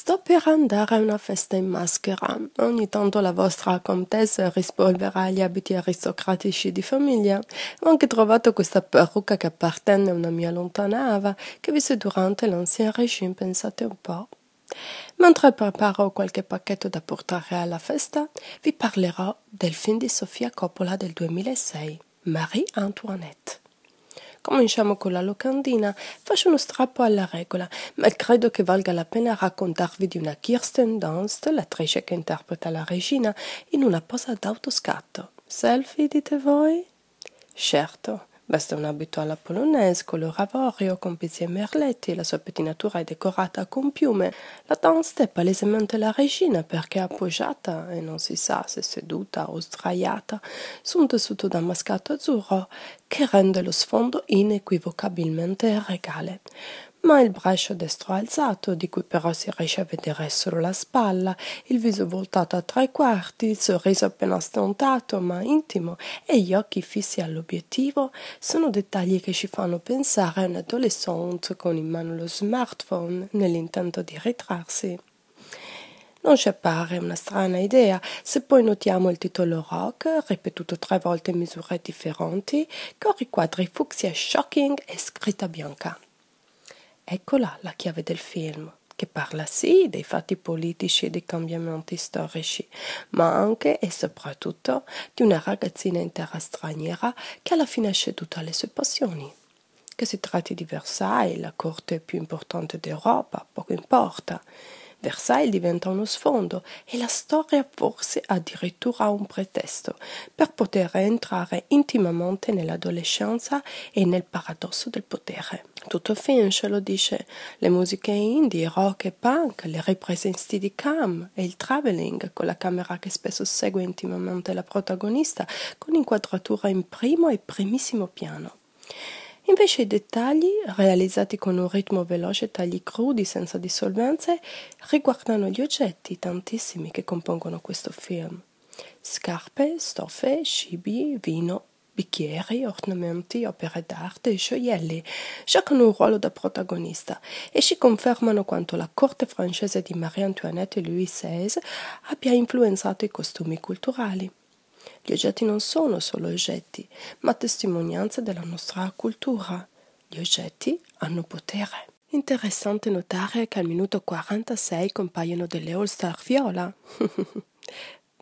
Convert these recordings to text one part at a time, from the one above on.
Sto per andare a una festa in maschera. Ogni tanto la vostra contessa rispolverà gli abiti aristocratici di famiglia. Ho anche trovato questa parrucca che appartenne a una mia lontana ava che visse durante l'Ancien Regime, pensate un po'. Mentre preparo qualche pacchetto da portare alla festa, vi parlerò del film di Sofia Coppola del 2006, Marie Antoinette. Cominciamo con la locandina, faccio uno strappo alla regola, ma credo che valga la pena raccontarvi di una Kirsten Dunst, l'attrice che interpreta la regina, in una posa d'autoscatto. Selfie, dite voi? Certo, Basta un abito alla polonaise, color avorio, con pizzi e merletti, la sua pettinatura è decorata con piume, la danza è palesemente la regina perché è appoggiata, e non si sa se seduta o sdraiata, su un tessuto damascato azzurro che rende lo sfondo inequivocabilmente regale ma il braccio destro alzato, di cui però si riesce a vedere solo la spalla, il viso voltato a tre quarti, il sorriso appena strontato ma intimo e gli occhi fissi all'obiettivo, sono dettagli che ci fanno pensare a un adolescente con in mano lo smartphone nell'intento di ritrarsi. Non ci appare una strana idea se poi notiamo il titolo rock, ripetuto tre volte in misure differenti, con riquadri fucsia shocking e scritta bianca. Eccola la chiave del film, che parla sì dei fatti politici e dei cambiamenti storici, ma anche e soprattutto di una ragazzina intera straniera che alla fine ha tutte le sue passioni. Che si tratti di Versailles, la corte più importante d'Europa, poco importa. Versailles diventa uno sfondo e la storia forse addirittura un pretesto per poter entrare intimamente nell'adolescenza e nel paradosso del potere. Tutto finisce, lo dice, le musiche indie, rock e punk, le riprese in stili cam e il traveling con la camera che spesso segue intimamente la protagonista con inquadratura in primo e primissimo piano. Invece i dettagli, realizzati con un ritmo veloce e tagli crudi senza dissolvenze, riguardano gli oggetti tantissimi che compongono questo film. Scarpe, stoffe, cibi, vino, bicchieri, ornamenti, opere d'arte e gioielli giocano un ruolo da protagonista e ci confermano quanto la corte francese di Marie Antoinette e Louis XVI abbia influenzato i costumi culturali. Gli oggetti non sono solo oggetti, ma testimonianze della nostra cultura. Gli oggetti hanno potere. Interessante notare che al minuto 46 compaiono delle All Star viola.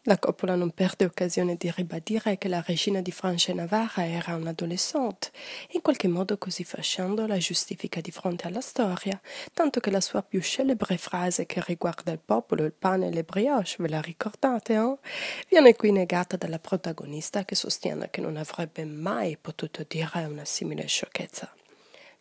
La coppola non perde occasione di ribadire che la regina di Francia e Navarra era un'adolescente, in qualche modo così facendo la giustifica di fronte alla storia, tanto che la sua più celebre frase che riguarda il popolo, il pane e le brioche, ve la ricordate, eh? viene qui negata dalla protagonista che sostiene che non avrebbe mai potuto dire una simile sciocchezza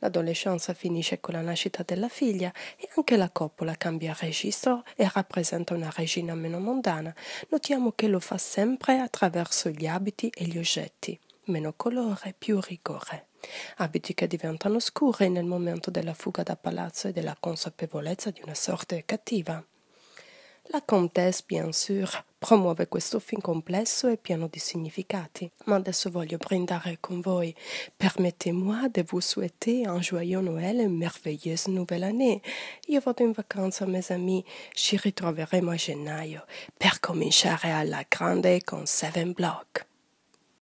l'adolescenza finisce con la nascita della figlia e anche la coppola cambia registro e rappresenta una regina meno mondana. Notiamo che lo fa sempre attraverso gli abiti e gli oggetti, meno colore, più rigore. Abiti che diventano scuri nel momento della fuga da palazzo e della consapevolezza di una sorte cattiva. La comtesse, bien sûr, promuove questo film complesso e pieno di significati. Ma adesso voglio brindare con voi. Permettez-moi de vous souhaiter un joyeux Noël et merveilleuse nouvelle année. Io vado in vacanza, mes amis. Ci ritroveremo a gennaio per cominciare alla grande con Seven Block.